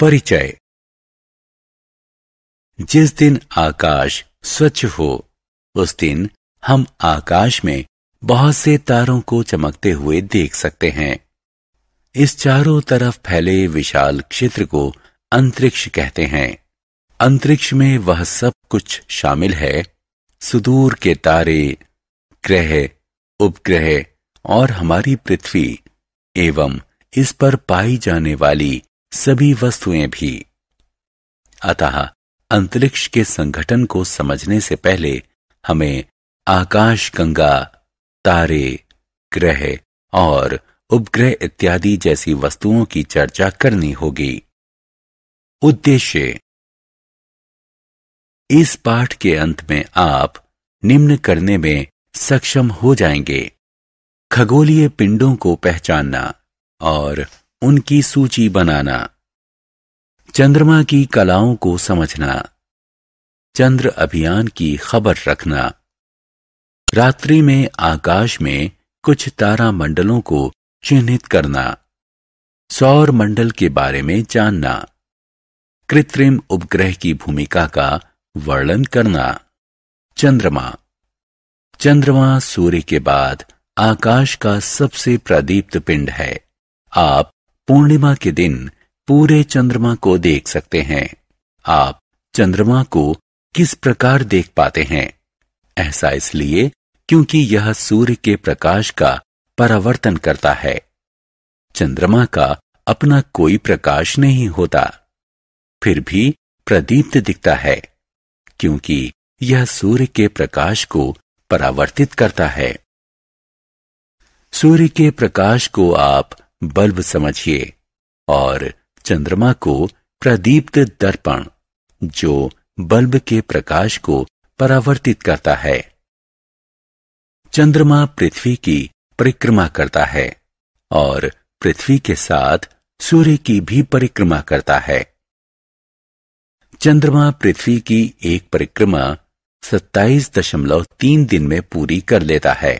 परिचय जिस दिन आकाश स्वच्छ हो उस दिन हम आकाश में बहुत से तारों को चमकते हुए देख सकते हैं इस चारों तरफ फैले विशाल क्षेत्र को अंतरिक्ष कहते हैं अंतरिक्ष में वह सब कुछ शामिल है सुदूर के तारे ग्रह उपग्रह और हमारी पृथ्वी एवं इस पर पाई जाने वाली सभी वस्तुएं भी अतः अंतरिक्ष के संगठन को समझने से पहले हमें आकाश गंगा तारे ग्रह और उपग्रह इत्यादि जैसी वस्तुओं की चर्चा करनी होगी उद्देश्य इस पाठ के अंत में आप निम्न करने में सक्षम हो जाएंगे खगोलीय पिंडों को पहचानना और उनकी सूची बनाना चंद्रमा की कलाओं को समझना चंद्र अभियान की खबर रखना रात्रि में आकाश में कुछ तारा मंडलों को चिन्हित करना सौर मंडल के बारे में जानना कृत्रिम उपग्रह की भूमिका का वर्णन करना चंद्रमा चंद्रमा सूर्य के बाद आकाश का सबसे प्रदीप्त पिंड है आप पूर्णिमा के दिन पूरे चंद्रमा को देख सकते हैं आप चंद्रमा को किस प्रकार देख पाते हैं ऐसा इसलिए क्योंकि यह सूर्य के प्रकाश का परावर्तन करता है चंद्रमा का अपना कोई प्रकाश नहीं होता फिर भी प्रदीप्त दिखता है क्योंकि यह सूर्य के प्रकाश को परावर्तित करता है सूर्य के प्रकाश को आप बल्ब समझिए और चंद्रमा को प्रदीप्त दर्पण जो बल्ब के प्रकाश को परावर्तित करता है चंद्रमा पृथ्वी की परिक्रमा करता है और पृथ्वी के साथ सूर्य की भी परिक्रमा करता है चंद्रमा पृथ्वी की एक परिक्रमा 27.3 दिन में पूरी कर लेता है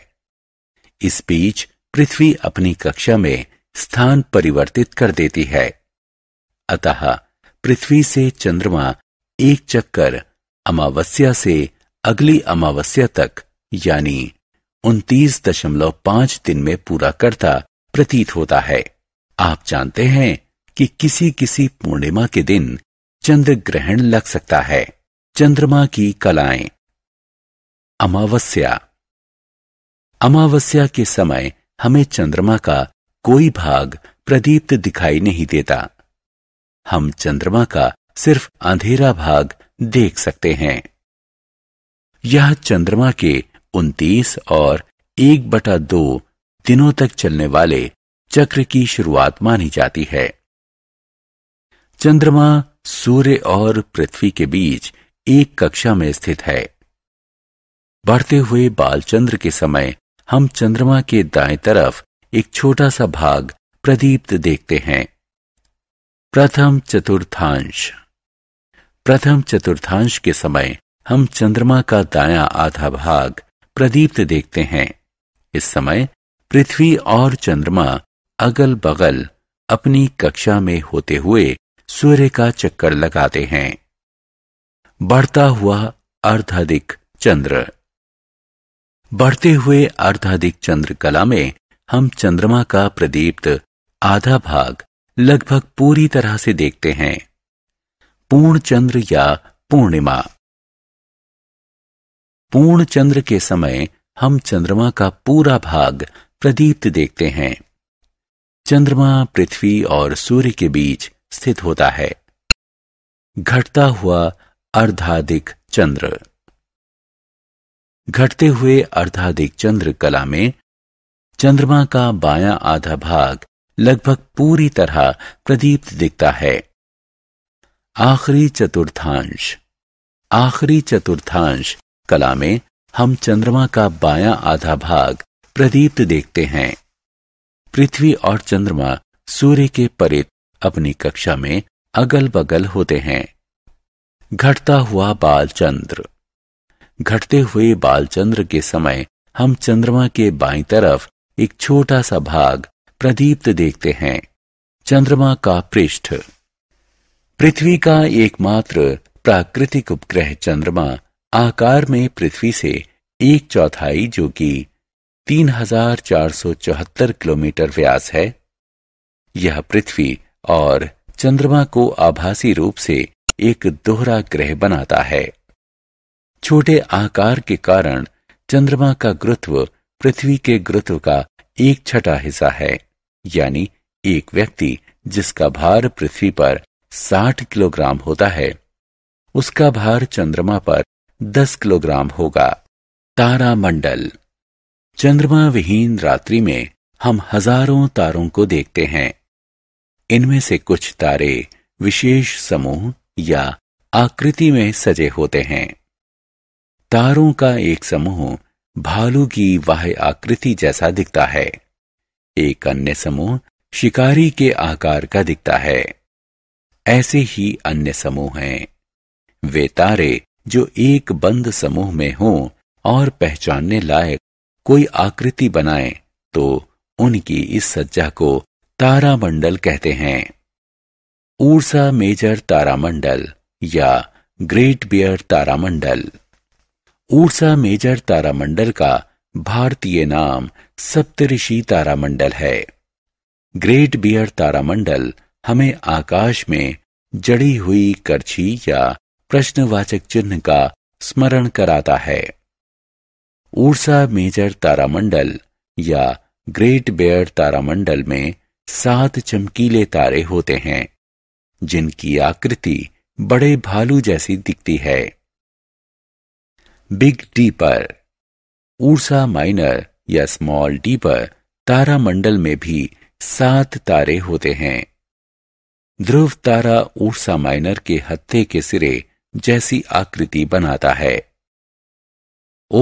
इस बीच पृथ्वी अपनी कक्षा में स्थान परिवर्तित कर देती है अतः पृथ्वी से चंद्रमा एक चक्कर अमावस्या से अगली अमावस्या तक यानी दशमलव पांच दिन में पूरा करता प्रतीत होता है आप जानते हैं कि किसी किसी पूर्णिमा के दिन चंद्र ग्रहण लग सकता है चंद्रमा की कलाएं अमावस्या अमावस्या के समय हमें चंद्रमा का कोई भाग प्रदीप्त दिखाई नहीं देता हम चंद्रमा का सिर्फ अंधेरा भाग देख सकते हैं यह चंद्रमा के 29 और एक बटा दो दिनों तक चलने वाले चक्र की शुरुआत मानी जाती है चंद्रमा सूर्य और पृथ्वी के बीच एक कक्षा में स्थित है बढ़ते हुए बालचंद्र के समय हम चंद्रमा के दाएं तरफ एक छोटा सा भाग प्रदीप्त देखते हैं प्रथम चतुर्थांश प्रथम चतुर्थांश के समय हम चंद्रमा का दाया आधा भाग प्रदीप्त देखते हैं इस समय पृथ्वी और चंद्रमा अगल बगल अपनी कक्षा में होते हुए सूर्य का चक्कर लगाते हैं बढ़ता हुआ अर्धाधिक चंद्र बढ़ते हुए अर्धाधिक चंद्र कला में हम चंद्रमा का प्रदीप्त आधा भाग लगभग पूरी तरह से देखते हैं पूर्ण चंद्र या पूर्णिमा पूर्ण चंद्र के समय हम चंद्रमा का पूरा भाग प्रदीप्त देखते हैं चंद्रमा पृथ्वी और सूर्य के बीच स्थित होता है घटता हुआ अर्धाधिक चंद्र घटते हुए अर्धाधिक चंद्र कला में चंद्रमा का बायां आधा भाग लगभग पूरी तरह प्रदीप्त दिखता है आखिरी चतुर्थांश आखिरी चतुर्थांश कला में हम चंद्रमा का बायां आधा भाग प्रदीप्त देखते हैं पृथ्वी और चंद्रमा सूर्य के परित अपनी कक्षा में अगल बगल होते हैं घटता हुआ बालचंद्र घटते हुए बालचंद्र के समय हम चंद्रमा के बाई तरफ एक छोटा सा भाग प्रदीप्त देखते हैं चंद्रमा का पृष्ठ पृथ्वी का एकमात्र प्राकृतिक उपग्रह चंद्रमा आकार में पृथ्वी से एक चौथाई जो कि 3474 किलोमीटर व्यास है यह पृथ्वी और चंद्रमा को आभासी रूप से एक दोहरा ग्रह बनाता है छोटे आकार के कारण चंद्रमा का गुरुत्व पृथ्वी के गुरुत्व का एक छठा हिस्सा है यानी एक व्यक्ति जिसका भार पृथ्वी पर 60 किलोग्राम होता है उसका भार चंद्रमा पर 10 किलोग्राम होगा तारामंडल चंद्रमा विहीन रात्रि में हम हजारों तारों को देखते हैं इनमें से कुछ तारे विशेष समूह या आकृति में सजे होते हैं तारों का एक समूह भालू की वाह आकृति जैसा दिखता है एक अन्य समूह शिकारी के आकार का दिखता है ऐसे ही अन्य समूह हैं वे तारे जो एक बंद समूह में हों और पहचानने लायक कोई आकृति बनाए तो उनकी इस सज्जा को तारामंडल कहते हैं ऊर्सा मेजर तारामंडल या ग्रेट बियर तारामंडल ऊर्सा मेजर तारामंडल का भारतीय नाम सप्तऋषि तारामंडल है ग्रेट बियर तारामंडल हमें आकाश में जड़ी हुई करछी या प्रश्नवाचक चिन्ह का स्मरण कराता है ऊर्सा मेजर तारामंडल या ग्रेट बेयर तारामंडल में सात चमकीले तारे होते हैं जिनकी आकृति बड़े भालू जैसी दिखती है big dipper Ursa Minor या स्मॉल डी पर तारामंडल में भी सात तारे होते हैं ध्रुव तारा ऊर्सा माइनर के हत्थे के सिरे जैसी आकृति बनाता है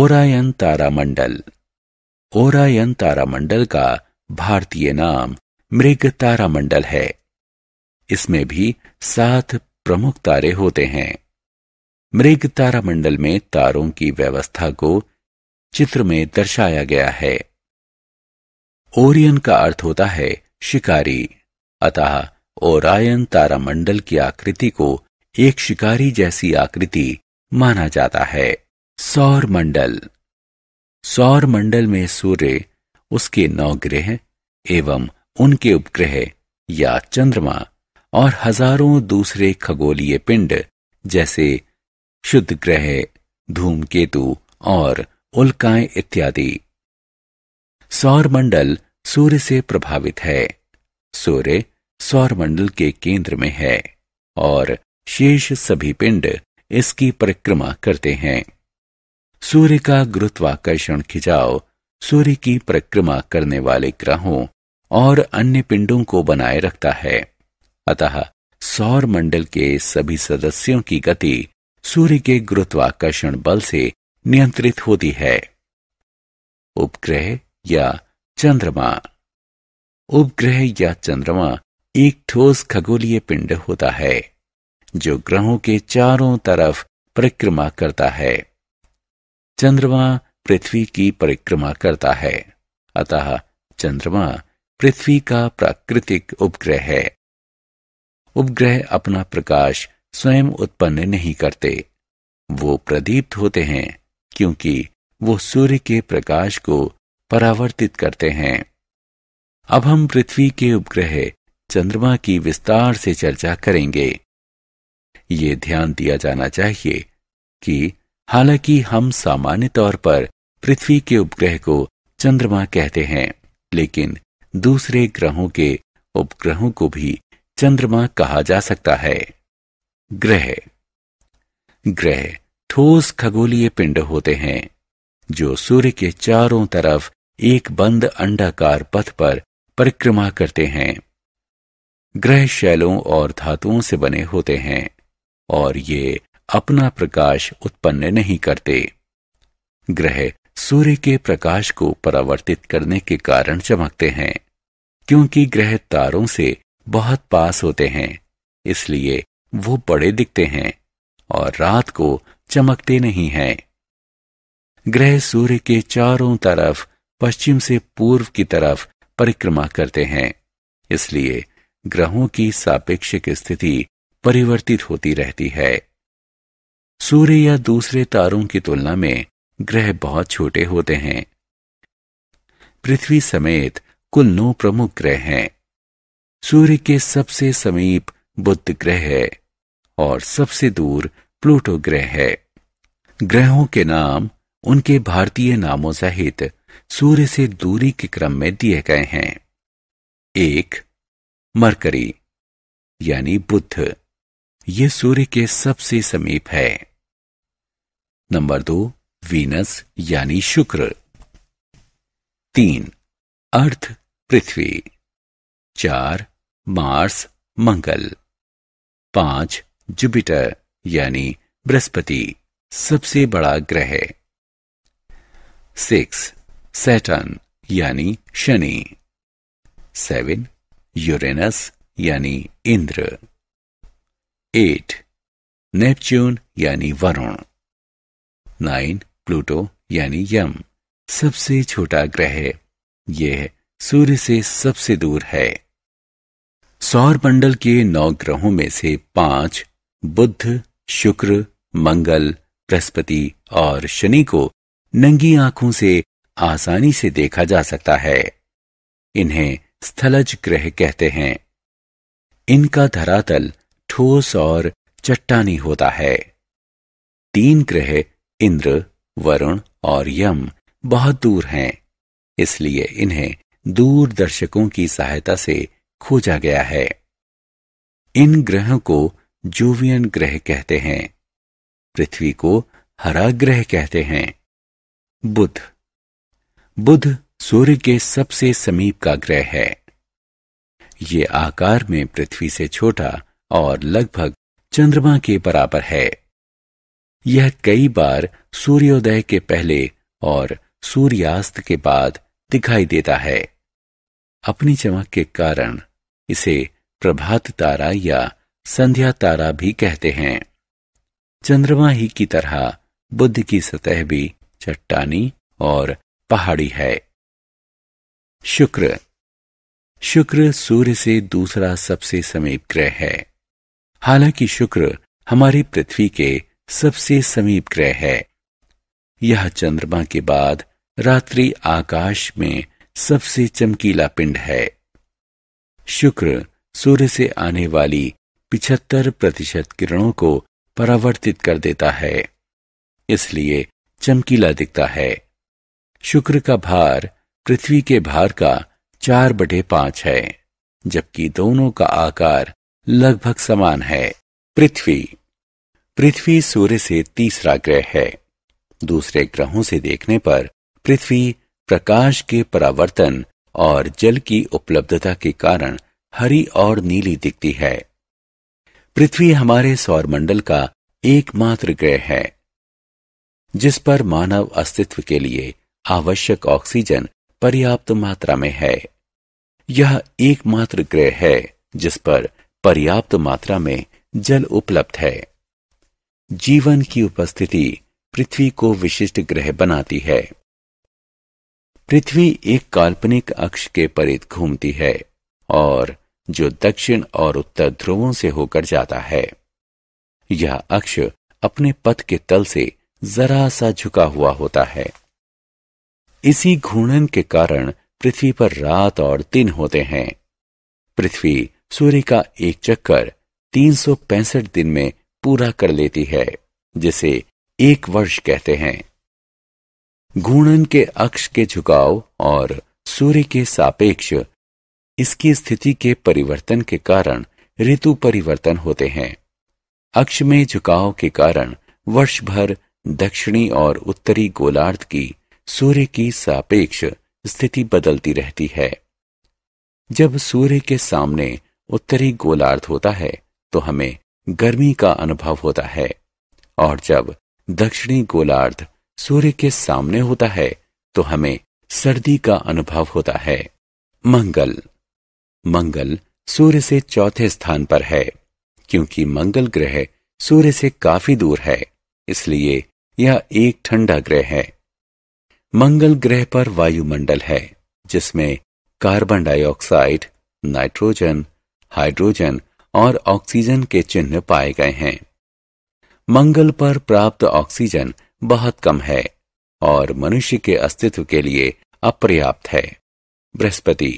ओरायन तारामंडल ओरायन तारामंडल का भारतीय नाम मृग तारामंडल है इसमें भी सात प्रमुख तारे होते हैं मृग तारामंडल में तारों की व्यवस्था को चित्र में दर्शाया गया है ओरियन का अर्थ होता है शिकारी अतः ओरायन तारामंडल की आकृति को एक शिकारी जैसी आकृति माना जाता है सौर मंडल सौर मंडल में सूर्य उसके नौ ग्रह एवं उनके उपग्रह या चंद्रमा और हजारों दूसरे खगोलीय पिंड जैसे शुद्ध ग्रह धूम केतु और उल्काएं इत्यादि सौर मंडल सूर्य से प्रभावित है सूर्य सौर मंडल के केंद्र में है और शेष सभी पिंड इसकी परिक्रमा करते हैं सूर्य का गुरुत्वाकर्षण खिंचाव सूर्य की परिक्रमा करने वाले ग्रहों और अन्य पिंडों को बनाए रखता है अतः सौर मंडल के सभी सदस्यों की गति सूर्य के गुरुत्वाकर्षण बल से नियंत्रित होती है उपग्रह या चंद्रमा उपग्रह या चंद्रमा एक ठोस खगोलीय पिंड होता है जो ग्रहों के चारों तरफ परिक्रमा करता है चंद्रमा पृथ्वी की परिक्रमा करता है अतः चंद्रमा पृथ्वी का प्राकृतिक उपग्रह है उपग्रह अपना प्रकाश स्वयं उत्पन्न नहीं करते वो प्रदीप्त होते हैं क्योंकि वो सूर्य के प्रकाश को परावर्तित करते हैं अब हम पृथ्वी के उपग्रह चंद्रमा की विस्तार से चर्चा करेंगे ये ध्यान दिया जाना चाहिए कि हालांकि हम सामान्य तौर पर पृथ्वी के उपग्रह को चंद्रमा कहते हैं लेकिन दूसरे ग्रहों के उपग्रहों को भी चंद्रमा कहा जा सकता है ग्रह ग्रह ठोस खगोलीय पिंड होते हैं जो सूर्य के चारों तरफ एक बंद अंडाकार पथ पर परिक्रमा करते हैं ग्रह शैलों और धातुओं से बने होते हैं और ये अपना प्रकाश उत्पन्न नहीं करते ग्रह सूर्य के प्रकाश को परावर्तित करने के कारण चमकते हैं क्योंकि ग्रह तारों से बहुत पास होते हैं इसलिए वो बड़े दिखते हैं और रात को चमकते नहीं हैं ग्रह सूर्य के चारों तरफ पश्चिम से पूर्व की तरफ परिक्रमा करते हैं इसलिए ग्रहों की सापेक्षिक स्थिति परिवर्तित होती रहती है सूर्य या दूसरे तारों की तुलना में ग्रह बहुत छोटे होते हैं पृथ्वी समेत कुल नौ प्रमुख ग्रह हैं सूर्य के सबसे समीप बुद्ध ग्रह है और सबसे दूर प्लूटो ग्रह है ग्रहों के नाम उनके भारतीय नामों सहित सूर्य से दूरी के क्रम में दिए गए हैं एक मरकरी यानी बुद्ध यह सूर्य के सबसे समीप है नंबर दो वीनस यानी शुक्र तीन अर्थ पृथ्वी चार मार्स मंगल पांच जुपिटर यानी बृहस्पति सबसे बड़ा ग्रह है सिक्स सैटन यानी शनि सेवन यूरेनस यानी इंद्र एट नेपच्यून यानी वरुण नाइन प्लूटो यानी यम सबसे छोटा ग्रह है यह सूर्य से सबसे दूर है सौर मंडल के नौ ग्रहों में से पांच बुद्ध शुक्र मंगल बृहस्पति और शनि को नंगी आंखों से आसानी से देखा जा सकता है इन्हें स्थलज ग्रह कहते हैं इनका धरातल ठोस और चट्टानी होता है तीन ग्रह इंद्र वरुण और यम बहुत दूर हैं इसलिए इन्हें दूरदर्शकों की सहायता से खोजा गया है इन ग्रहों को जूवियन ग्रह कहते हैं पृथ्वी को हरा ग्रह कहते हैं बुध बुध सूर्य के सबसे समीप का ग्रह है ये आकार में पृथ्वी से छोटा और लगभग चंद्रमा के बराबर है यह कई बार सूर्योदय के पहले और सूर्यास्त के बाद दिखाई देता है अपनी चमक के कारण इसे प्रभात तारा या संध्या तारा भी कहते हैं चंद्रमा ही की तरह बुद्ध की सतह भी चट्टानी और पहाड़ी है शुक्र शुक्र सूर्य से दूसरा सबसे समीप ग्रह है हालांकि शुक्र हमारी पृथ्वी के सबसे समीप ग्रह है यह चंद्रमा के बाद रात्रि आकाश में सबसे चमकीला पिंड है शुक्र सूर्य से आने वाली पिछहत्तर प्रतिशत किरणों को परावर्तित कर देता है इसलिए चमकीला दिखता है शुक्र का भार पृथ्वी के भार का चार बटे पांच है जबकि दोनों का आकार लगभग समान है पृथ्वी पृथ्वी सूर्य से तीसरा ग्रह है दूसरे ग्रहों से देखने पर पृथ्वी प्रकाश के परावर्तन और जल की उपलब्धता के कारण हरी और नीली दिखती है पृथ्वी हमारे सौरमंडल का एकमात्र ग्रह है जिस पर मानव अस्तित्व के लिए आवश्यक ऑक्सीजन पर्याप्त मात्रा में है यह एकमात्र ग्रह है जिस पर पर्याप्त मात्रा में जल उपलब्ध है जीवन की उपस्थिति पृथ्वी को विशिष्ट ग्रह बनाती है पृथ्वी एक काल्पनिक अक्ष के परित घूमती है और जो दक्षिण और उत्तर ध्रुवों से होकर जाता है यह अक्ष अपने पथ के तल से जरा सा झुका हुआ होता है इसी घूर्णन के कारण पृथ्वी पर रात और दिन होते हैं पृथ्वी सूर्य का एक चक्कर तीन दिन में पूरा कर लेती है जिसे एक वर्ष कहते हैं घूर्णन के अक्ष के झुकाव और सूर्य के सापेक्ष इसकी स्थिति के परिवर्तन के कारण ऋतु परिवर्तन होते हैं अक्ष में झुकाव के कारण वर्ष भर दक्षिणी और उत्तरी गोलार्ध की सूर्य की सापेक्ष स्थिति बदलती रहती है जब सूर्य के सामने उत्तरी गोलार्ध होता है तो हमें गर्मी का अनुभव होता है और जब दक्षिणी गोलार्ध सूर्य के सामने होता है तो हमें सर्दी का अनुभव होता है मंगल मंगल सूर्य से चौथे स्थान पर है क्योंकि मंगल ग्रह सूर्य से काफी दूर है इसलिए यह एक ठंडा ग्रह है मंगल ग्रह पर वायुमंडल है जिसमें कार्बन डाइऑक्साइड नाइट्रोजन हाइड्रोजन और ऑक्सीजन के चिन्ह पाए गए हैं मंगल पर प्राप्त ऑक्सीजन बहुत कम है और मनुष्य के अस्तित्व के लिए अपर्याप्त है बृहस्पति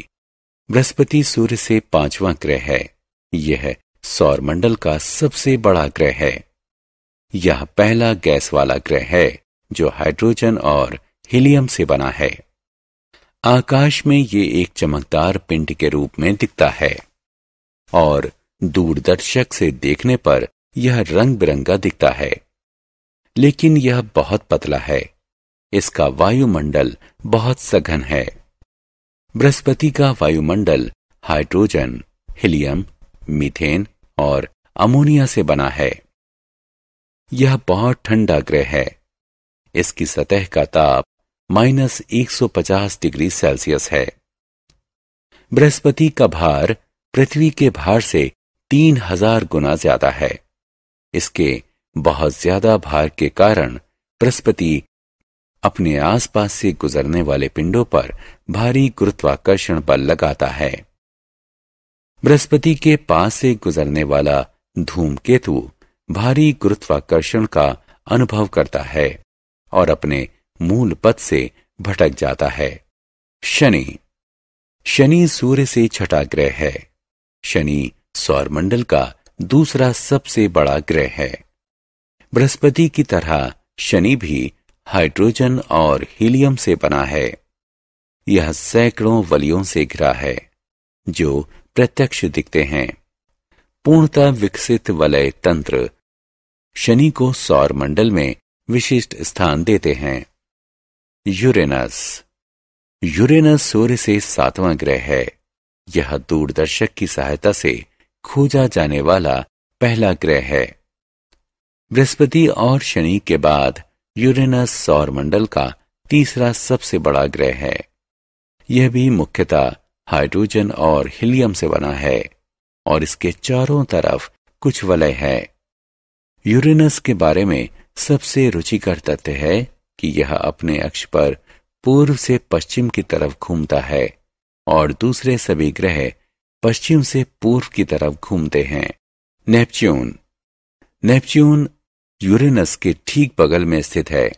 बृहस्पति सूर्य से पांचवा ग्रह है यह सौर मंडल का सबसे बड़ा ग्रह है यह पहला गैस वाला ग्रह है जो हाइड्रोजन और हीलियम से बना है आकाश में ये एक चमकदार पिंड के रूप में दिखता है और दूरदर्शक से देखने पर यह रंग बिरंगा दिखता है लेकिन यह बहुत पतला है इसका वायुमंडल बहुत सघन है बृहस्पति का वायुमंडल हाइड्रोजन हीलियम मीथेन और अमोनिया से बना है यह बहुत ठंडा ग्रह है इसकी सतह का ताप माइनस एक डिग्री सेल्सियस है बृहस्पति का भार पृथ्वी के भार से 3000 गुना ज्यादा है इसके बहुत ज्यादा भार के कारण बृहस्पति अपने आसपास से गुजरने वाले पिंडों पर भारी गुरुत्वाकर्षण बल लगाता है बृहस्पति के पास से गुजरने वाला धूमकेतु भारी गुरुत्वाकर्षण का अनुभव करता है और अपने मूल पद से भटक जाता है शनि शनि सूर्य से छठा ग्रह है शनि सौरमंडल का दूसरा सबसे बड़ा ग्रह है बृहस्पति की तरह शनि भी हाइड्रोजन और हीलियम से बना है यह सैकड़ों वलियों से घिरा है जो प्रत्यक्ष दिखते हैं पूर्णतः विकसित वलय तंत्र शनि को सौर मंडल में विशिष्ट स्थान देते हैं यूरेनस यूरेनस सूर्य से सातवां ग्रह है यह दूरदर्शक की सहायता से खोजा जाने वाला पहला ग्रह है बृहस्पति और शनि के बाद यूरेनस सौर मंडल का तीसरा सबसे बड़ा ग्रह है यह भी मुख्यतः हाइड्रोजन और हीलियम से बना है और इसके चारों तरफ कुछ वलय है यूरेनस के बारे में सबसे रुचिकर तथ्य है कि यह अपने अक्ष पर पूर्व से पश्चिम की तरफ घूमता है और दूसरे सभी ग्रह पश्चिम से पूर्व की तरफ घूमते हैं नेपच्यून नेपच्यून यूरेनस के ठीक बगल में स्थित है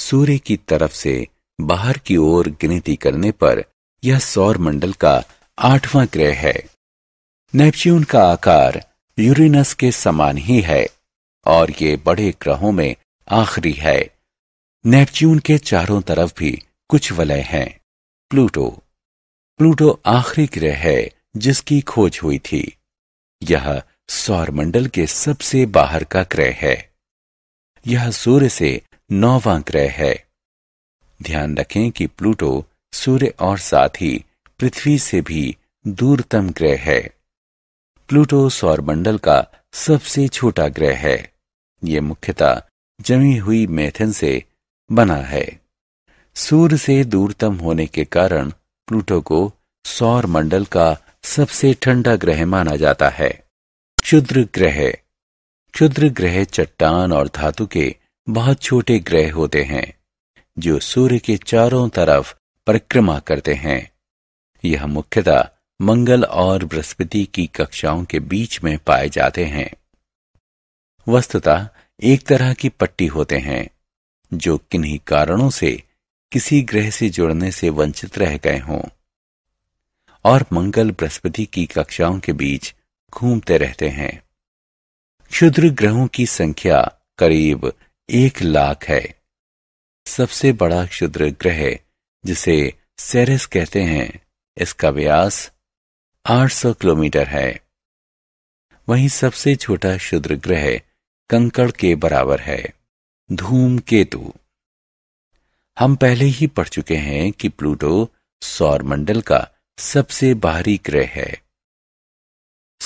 सूर्य की तरफ से बाहर की ओर गिनती करने पर यह सौर मंडल का आठवां ग्रह है नेपच्यून का आकार यूरेनस के समान ही है और ये बड़े ग्रहों में आखिरी है नेपच्यून के चारों तरफ भी कुछ वलय हैं प्लूटो प्लूटो आखिरी ग्रह है जिसकी खोज हुई थी यह सौरमंडल के सबसे बाहर का ग्रह है यह सूर्य से नौवा ग्रह है ध्यान रखें कि प्लूटो सूर्य और साथ ही पृथ्वी से भी दूरतम ग्रह है प्लूटो सौरमंडल का सबसे छोटा ग्रह है ये मुख्यतः जमी हुई मैथन से बना है सूर्य से दूरतम होने के कारण प्लूटो को सौर मंडल का सबसे ठंडा ग्रह माना जाता है क्षुद्र ग्रह क्षुद्र ग्रह चट्टान और धातु के बहुत छोटे ग्रह होते हैं जो सूर्य के चारों तरफ परिक्रमा करते हैं यह मुख्यतः मंगल और बृहस्पति की कक्षाओं के बीच में पाए जाते हैं वस्तुतः एक तरह की पट्टी होते हैं जो किन्हीं कारणों से किसी ग्रह से जुड़ने से वंचित रह गए हों और मंगल बृहस्पति की कक्षाओं के बीच घूमते रहते हैं क्षुद्र ग्रहों की संख्या करीब एक लाख है सबसे बड़ा क्षुद्र ग्रह जिसे सेरेस कहते हैं इसका व्यास 800 किलोमीटर है वहीं सबसे छोटा क्षुद्र ग्रह कंकड़ के बराबर है धूम केतु हम पहले ही पढ़ चुके हैं कि प्लूटो सौर मंडल का सबसे बाहरी ग्रह है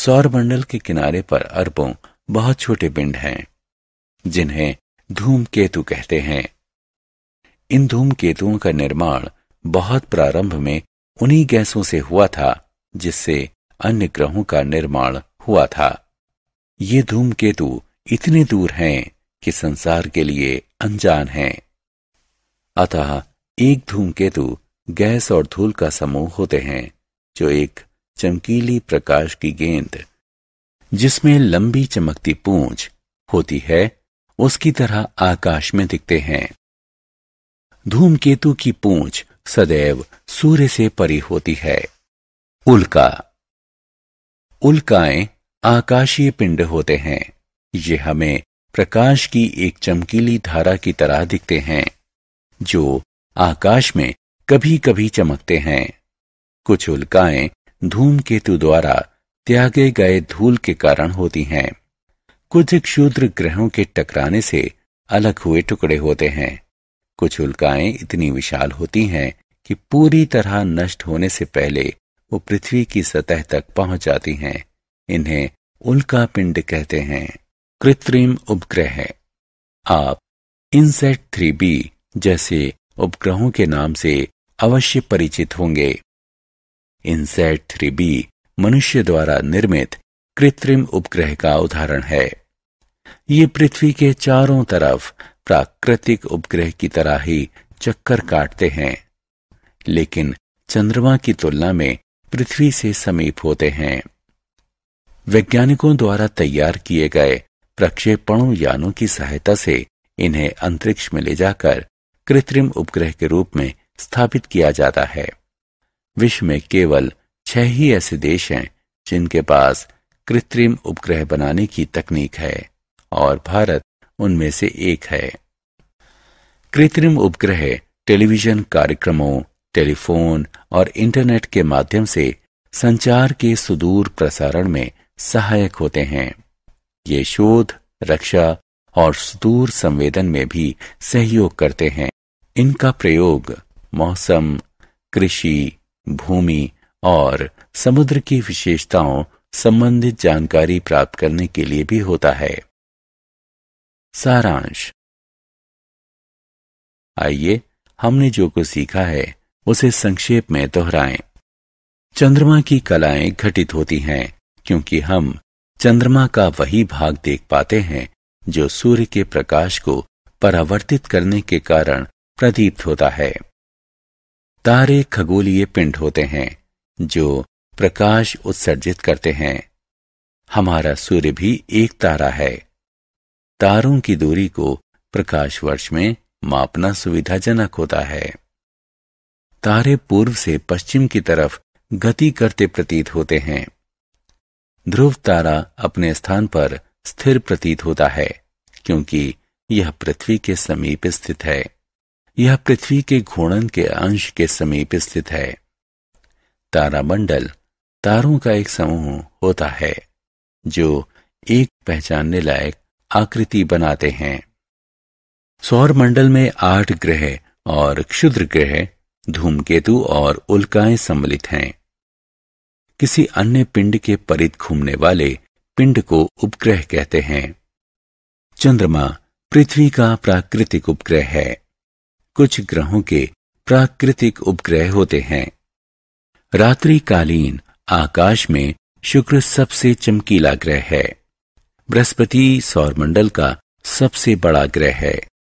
सौर मंडल के किनारे पर अरबों बहुत छोटे पिंड हैं जिन्हें धूमकेतु कहते हैं इन धूमकेतुओं का निर्माण बहुत प्रारंभ में उन्हीं गैसों से हुआ था जिससे अन्य ग्रहों का निर्माण हुआ था ये धूमकेतु इतने दूर हैं कि संसार के लिए अनजान हैं अतः एक धूमकेतु गैस और धूल का समूह होते हैं जो एक चमकीली प्रकाश की गेंद जिसमें लंबी चमकती पूंछ होती है उसकी तरह आकाश में दिखते हैं धूमकेतु की पूंछ सदैव सूर्य से परी होती है उल्का उल्काएं आकाशीय पिंड होते हैं ये हमें प्रकाश की एक चमकीली धारा की तरह दिखते हैं जो आकाश में कभी कभी चमकते हैं कुछ उल्काएं धूमकेतु द्वारा त्यागे गए धूल के कारण होती हैं कुछ क्षुद्र ग्रहों के टकराने से अलग हुए टुकड़े होते हैं कुछ उल्काएं इतनी विशाल होती हैं कि पूरी तरह नष्ट होने से पहले वो पृथ्वी की सतह तक पहुंच जाती हैं इन्हें उल्का पिंड कहते हैं कृत्रिम उपग्रह है आप इनसेट थ्री बी जैसे उपग्रहों के नाम से अवश्य परिचित होंगे इनसेट थ्री बी मनुष्य द्वारा निर्मित कृत्रिम उपग्रह का उदाहरण है ये पृथ्वी के चारों तरफ प्राकृतिक उपग्रह की तरह ही चक्कर काटते हैं लेकिन चंद्रमा की तुलना में पृथ्वी से समीप होते हैं वैज्ञानिकों द्वारा तैयार किए गए प्रक्षेपणों यानों की सहायता से इन्हें अंतरिक्ष में ले जाकर कृत्रिम उपग्रह के रूप में स्थापित किया जाता है विश्व में केवल छह ही ऐसे देश हैं जिनके पास कृत्रिम उपग्रह बनाने की तकनीक है और भारत उनमें से एक है कृत्रिम उपग्रह टेलीविजन कार्यक्रमों टेलीफोन और इंटरनेट के माध्यम से संचार के सुदूर प्रसारण में सहायक होते हैं ये शोध रक्षा और सुदूर संवेदन में भी सहयोग करते हैं इनका प्रयोग मौसम कृषि भूमि और समुद्र की विशेषताओं संबंधित जानकारी प्राप्त करने के लिए भी होता है सारांश आइए हमने जो कुछ सीखा है उसे संक्षेप में दोहराएं। चंद्रमा की कलाएं घटित होती हैं क्योंकि हम चंद्रमा का वही भाग देख पाते हैं जो सूर्य के प्रकाश को परावर्तित करने के कारण प्रदीप्त होता है तारे खगोलीय पिंड होते हैं जो प्रकाश उत्सर्जित करते हैं हमारा सूर्य भी एक तारा है तारों की दूरी को प्रकाश वर्ष में मापना सुविधाजनक होता है तारे पूर्व से पश्चिम की तरफ गति करते प्रतीत होते हैं ध्रुव तारा अपने स्थान पर स्थिर प्रतीत होता है क्योंकि यह पृथ्वी के समीप स्थित है यह पृथ्वी के घूर्णन के अंश के समीप स्थित है तारामंडल तारों का एक समूह होता है जो एक पहचानने लायक आकृति बनाते हैं सौर मंडल में आठ ग्रह और क्षुद्र ग्रह धूमकेतु और उल्काएं सम्मिलित हैं किसी अन्य पिंड के परित घूमने वाले पिंड को उपग्रह कहते हैं चंद्रमा पृथ्वी का प्राकृतिक उपग्रह है कुछ ग्रहों के प्राकृतिक उपग्रह होते हैं रात्रि कालीन आकाश में शुक्र सबसे चमकीला ग्रह है बृहस्पति सौरमंडल का सबसे बड़ा ग्रह है